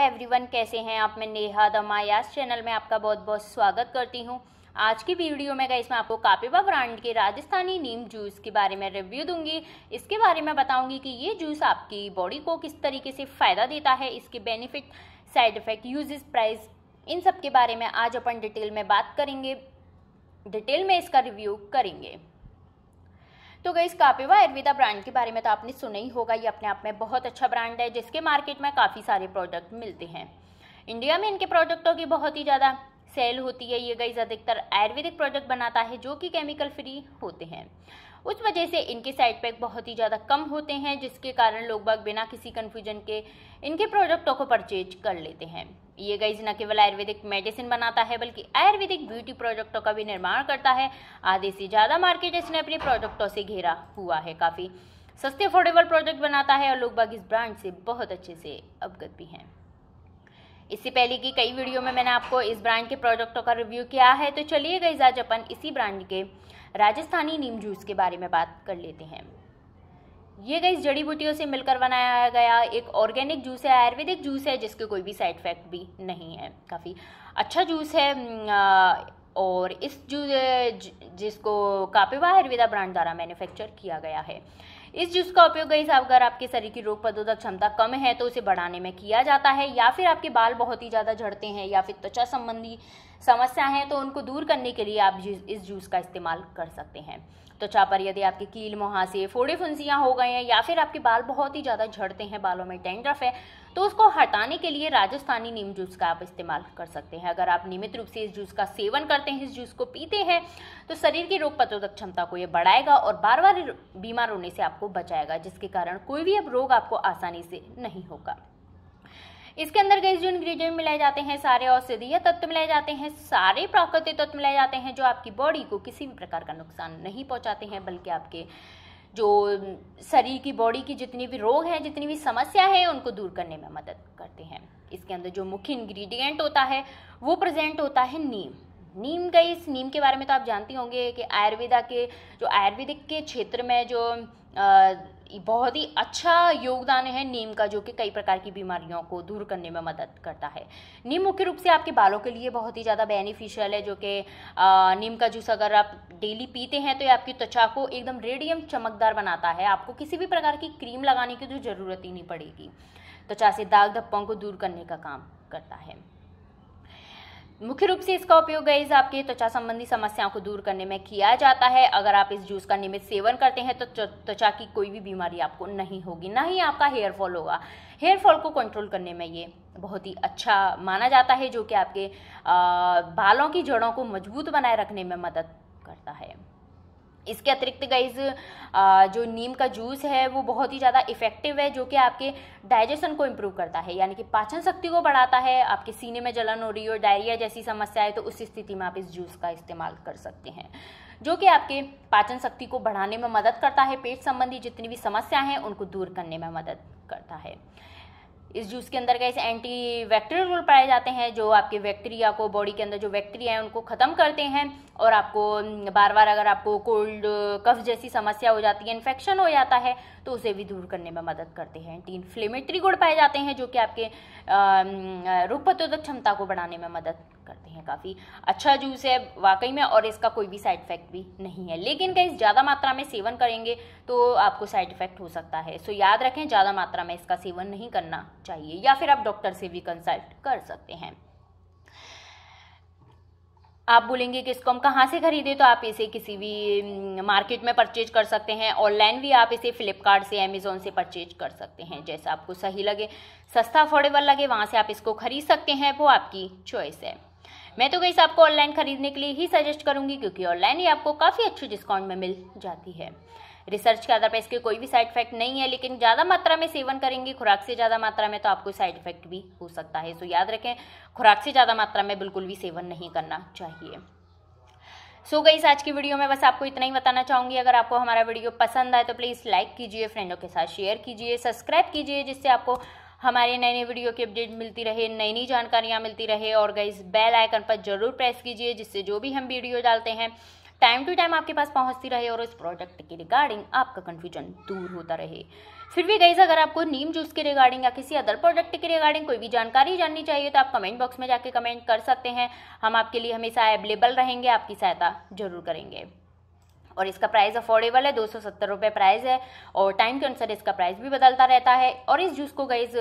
everyone कैसे हैं आप मैं नेहा दमायास चैनल में आपका बहुत बहुत स्वागत करती हूँ आज की वीडियो में गई इसमें आपको कापिबा ब्रांड के राजस्थानी नीम जूस के बारे में रिव्यू दूंगी इसके बारे में बताऊंगी कि ये जूस आपकी बॉडी को किस तरीके से फ़ायदा देता है इसके benefit side effect uses price इन सब के बारे में आज अपन डिटेल में बात करेंगे डिटेल में इसका रिव्यू करेंगे तो गई कापिवा एरविदा ब्रांड के बारे में तो आपने सुना ही होगा ये अपने आप में बहुत अच्छा ब्रांड है जिसके मार्केट में काफ़ी सारे प्रोडक्ट मिलते हैं इंडिया में इनके प्रोडक्टों की बहुत ही ज़्यादा सेल होती है ये गई अधिकतर आयुर्वेदिक प्रोडक्ट बनाता है जो कि केमिकल फ्री होते हैं उस वजह से इनके साइड इफेक्ट बहुत ही ज़्यादा कम होते हैं जिसके कारण लोग बाग बिना किसी कन्फ्यूजन के इनके प्रोडक्टों को परचेज कर लेते हैं ये गाइज न केवल आयुर्वेदिक मेडिसिन बनाता है बल्कि आयुर्वेदिक ब्यूटी प्रोडक्टों का भी निर्माण करता है आधे से ज़्यादा मार्केट इसने अपने प्रोडक्टों से घेरा हुआ है काफ़ी सस्ते अफोर्डेबल प्रोडक्ट बनाता है और लोग बाग इस ब्रांड से बहुत अच्छे से अवगत भी हैं इससे पहले की कई वीडियो में मैंने आपको इस ब्रांड के प्रोडक्टों का रिव्यू किया है तो चलिए गाइज आज अपन इसी ब्रांड के राजस्थानी नीम जूस के बारे में बात कर लेते हैं ये गई जड़ी बूटियों से मिलकर बनाया गया एक ऑर्गेनिक जूस है आयुर्वेदिक जूस है जिसके कोई भी साइड इफेक्ट भी नहीं है काफ़ी अच्छा जूस है हम्म, और इस जूस जिसको कापिवा आयुर्वेदा ब्रांड द्वारा मैन्युफैक्चर किया गया है इस जूस का उपयोग गई अगर आपके शरीर की रोग प्रतिरोधक क्षमता कम है तो उसे बढ़ाने में किया जाता है या फिर आपके बाल बहुत ही ज़्यादा झड़ते हैं या फिर त्वचा संबंधी समस्या है तो उनको दूर करने के लिए आप इस जूस का इस्तेमाल कर सकते हैं त्वचा पर यदि आपके कील मुहासे फोड़े फुंसियाँ हो गए हैं या फिर आपके बाल बहुत ही ज़्यादा झड़ते हैं बालों में टेंड्रफ है तो उसको हटाने के लिए राजस्थानी नीम जूस का आप इस्तेमाल कर सकते हैं अगर आप नियमित रूप से इस जूस का सेवन करते हैं इस जूस को पीते हैं तो शरीर की रोग प्रतिरोधक क्षमता को ये बढ़ाएगा और बार बार बीमार होने से आपको आपको बचाएगा जिसके कारण कोई भी अब रोग आपको आसानी से नहीं होगा इसके अंदर गई जो इंग्रेडिएंट मिलाए जाते हैं सारे औषधीय तत्व मिलाए जाते हैं सारे प्राकृतिक तत्व मिलाए जाते हैं जो आपकी बॉडी को किसी भी प्रकार का नुकसान नहीं पहुंचाते हैं बल्कि आपके जो शरीर की बॉडी की जितनी भी रोग हैं जितनी भी समस्या है उनको दूर करने में मदद करते हैं इसके अंदर जो मुख्य इंग्रेडिएंट होता है वो प्रेजेंट होता है नीम नीम का इस नीम के बारे में तो आप जानती होंगे कि आयुर्वेदा के जो आयुर्वेदिक के क्षेत्र में जो बहुत ही अच्छा योगदान है नीम का जो कि कई प्रकार की बीमारियों को दूर करने में मदद करता है नीम मुख्य रूप से आपके बालों के लिए बहुत ही ज़्यादा बेनिफिशियल है जो कि नीम का जूस अगर आप डेली पीते हैं तो ये आपकी त्वचा को एकदम रेडियम चमकदार बनाता है आपको किसी भी प्रकार की क्रीम लगाने की तो ज़रूरत ही नहीं पड़ेगी त्वचा से दाग धप्पों को दूर करने का काम करता है मुख्य रूप से इसका उपयोग गैस आपके त्वचा संबंधी समस्याओं को दूर करने में किया जाता है अगर आप इस जूस का नियमित सेवन करते हैं तो त्वचा की कोई भी बीमारी आपको नहीं होगी ना ही आपका हेयर फॉल होगा हेयर फॉल को कंट्रोल करने में ये बहुत ही अच्छा माना जाता है जो कि आपके आ, बालों की जड़ों को मजबूत बनाए रखने में मदद इसके अतिरिक्त गाइज जो नीम का जूस है वो बहुत ही ज़्यादा इफेक्टिव है जो कि आपके डाइजेशन को इम्प्रूव करता है यानी कि पाचन शक्ति को बढ़ाता है आपके सीने में जलन हो रही हो डायरिया जैसी समस्या है तो उस स्थिति में आप इस जूस का इस्तेमाल कर सकते हैं जो कि आपके पाचन शक्ति को बढ़ाने में मदद करता है पेट संबंधी जितनी भी समस्या हैं उनको दूर करने में मदद करता है इस जूस के अंदर कैसे एंटी वैक्टेरियल रोल पाए जाते हैं जो आपके बैक्टीरिया को बॉडी के अंदर जो बैक्टीरिया है उनको ख़त्म करते हैं और आपको बार बार अगर आपको कोल्ड कफ uh, जैसी समस्या हो जाती है इन्फेक्शन हो जाता है तो उसे भी दूर करने में मदद करते हैं एंटी इन्फ्लेमेटरी गुड़ पाए जाते हैं जो कि आपके uh, uh, रोग प्रतिरोधक क्षमता को बढ़ाने में मदद करते हैं काफ़ी अच्छा जूस है वाकई में और इसका कोई भी साइड इफेक्ट भी नहीं है लेकिन कहीं ज़्यादा मात्रा में सेवन करेंगे तो आपको साइड इफेक्ट हो सकता है सो याद रखें ज़्यादा मात्रा में इसका सेवन नहीं करना चाहिए या फिर आप डॉक्टर से भी कंसल्ट कर सकते हैं आप बोलेंगे कि इसको हम कहाँ से खरीदें तो आप इसे किसी भी मार्केट हम्म, में परचेज कर सकते हैं ऑनलाइन भी आप इसे फ्लिपकार्ट से अमेज़ोन से परचेज कर सकते हैं जैसा आपको सही लगे सस्ता अफोर्डेबल लगे वहाँ से आप इसको खरीद सकते हैं वो आपकी चॉइस है मैं तो गई आपको ऑनलाइन खरीदने के लिए ही सजेस्ट करूंगी क्योंकि ऑनलाइन ही आपको काफ़ी अच्छी डिस्काउंट में मिल जाती है रिसर्च के आधार पर इसके कोई भी साइड इफेक्ट नहीं है लेकिन ज़्यादा मात्रा में सेवन करेंगे खुराक से ज़्यादा मात्रा में तो आपको साइड इफेक्ट भी हो सकता है सो याद रखें खुराक से ज़्यादा मात्रा में बिल्कुल भी सेवन नहीं करना चाहिए सो so गई आज की वीडियो में बस आपको इतना ही बताना चाहूंगी अगर आपको हमारा वीडियो पसंद आए तो प्लीज़ लाइक कीजिए फ्रेंडों के साथ शेयर कीजिए सब्सक्राइब कीजिए जिससे आपको हमारे नए नए वीडियो की अपडेट मिलती रहे नई नई जानकारियाँ मिलती रहे और गाइज बेल आइकन पर जरूर प्रेस कीजिए जिससे जो भी हम वीडियो डालते हैं टाइम टू टाइम आपके पास पहुंचती रहे और इस प्रोडक्ट के रिगार्डिंग आपका कन्फ्यूजन दूर होता रहे फिर भी गईज अगर आपको नीम जूस के रिगार्डिंग या किसी अदर प्रोडक्ट के रिगार्डिंग कोई भी जानकारी जाननी चाहिए तो आप कमेंट बॉक्स में जाके कमेंट कर सकते हैं हम आपके लिए हमेशा अवेलेबल रहेंगे आपकी सहायता जरूर करेंगे और इसका प्राइस अफोर्डेबल है दो सौ सत्तर रुपये प्राइज़ है और टाइम के अनुसार इसका प्राइस भी बदलता रहता है और इस जूस को गाइज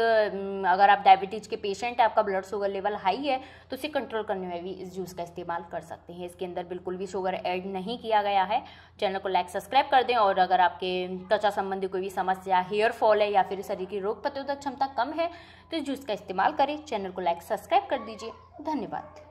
अगर आप डायबिटीज के पेशेंट हैं आपका ब्लड शुगर लेवल हाई है तो उसे कंट्रोल करने में भी इस जूस का इस्तेमाल कर सकते हैं इसके अंदर बिल्कुल भी शुगर ऐड नहीं किया गया है चैनल को लाइक सब्सक्राइब कर दें और अगर आपके त्वचा संबंधी कोई भी समस्या हेयर फॉल है या फिर शरीर की रोग प्रतिरोधक क्षमता कम है तो इस जूस का इस्तेमाल करें चैनल को लाइक सब्सक्राइब कर दीजिए धन्यवाद